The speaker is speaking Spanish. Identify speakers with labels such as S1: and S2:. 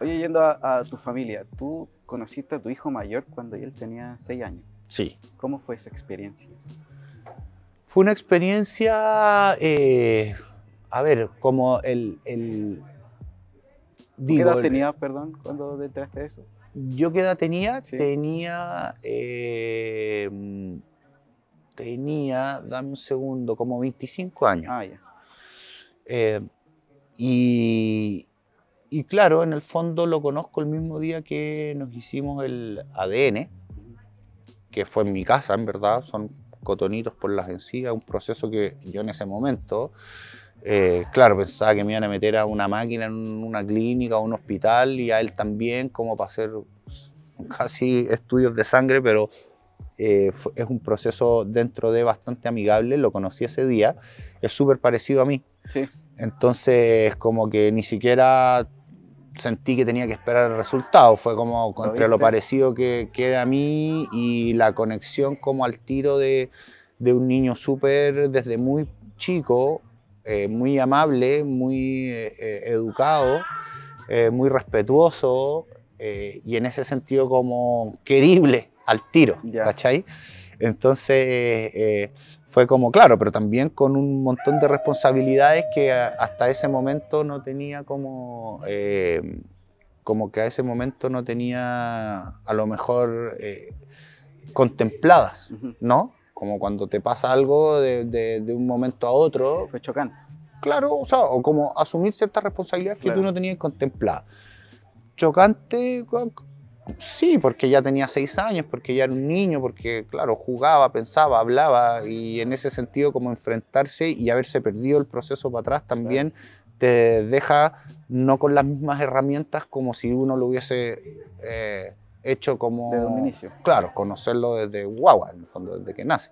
S1: Oye, yendo a, tu familia, tú conociste a tu hijo mayor cuando él tenía seis años. Sí. ¿Cómo fue esa experiencia? Fue una experiencia, eh, a ver, como el... ¿Qué edad tenía, perdón, cuando entraste de eso? ¿Yo qué edad tenía? Tenía... Eh, tenía, dame un segundo, como 25 años. Ah, ya. Eh, y, y claro, en el fondo lo conozco el mismo día que nos hicimos el ADN, que fue en mi casa, en verdad, son cotonitos por las encías, un proceso que yo en ese momento, eh, claro, pensaba que me iban a meter a una máquina en una clínica, o un hospital y a él también, como para hacer casi estudios de sangre, pero eh, es un proceso dentro de bastante amigable, lo conocí ese día, es súper parecido a mí. Sí. Entonces, como que ni siquiera sentí que tenía que esperar el resultado. Fue como contra lo, parecido que, queda a mí y la conexión como al tiro de, un niño súper desde muy chico, eh, muy amable, muy eh, eh, educado, muy respetuoso y en ese sentido como querible al tiro, ¿cachai? Entonces fue como, claro, pero también con un montón de responsabilidades que hasta ese momento no tenía como, eh, como que a ese momento no tenía a lo mejor eh, contempladas, ¿no? Como cuando te pasa algo de, un momento a otro. Fue chocante. Claro, o sea, o como asumir ciertas responsabilidades que tú no tenías contempladas. Chocante, Sí, porque ya tenía seis años, porque ya era un niño, porque, claro, jugaba, pensaba, hablaba y en ese sentido como enfrentarse y haberse perdido el proceso para atrás también te deja no con las mismas herramientas como si uno lo hubiese eh, hecho como... Desde un inicio. Claro, conocerlo desde guagua, en el fondo, desde que nace.